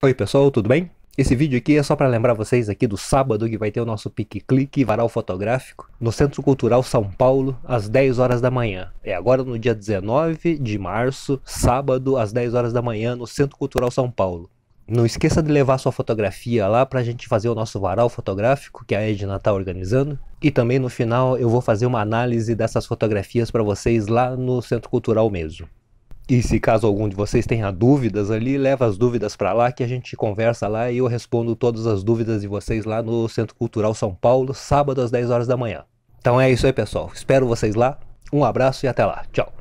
Oi pessoal, tudo bem? Esse vídeo aqui é só para lembrar vocês aqui do sábado que vai ter o nosso Pique Clique Varal Fotográfico no Centro Cultural São Paulo às 10 horas da manhã. É agora no dia 19 de março, sábado às 10 horas da manhã no Centro Cultural São Paulo. Não esqueça de levar sua fotografia lá para a gente fazer o nosso varal fotográfico que a Edna está organizando. E também no final eu vou fazer uma análise dessas fotografias para vocês lá no Centro Cultural mesmo. E se caso algum de vocês tenha dúvidas ali, leva as dúvidas para lá que a gente conversa lá e eu respondo todas as dúvidas de vocês lá no Centro Cultural São Paulo, sábado às 10 horas da manhã. Então é isso aí, pessoal. Espero vocês lá. Um abraço e até lá. Tchau.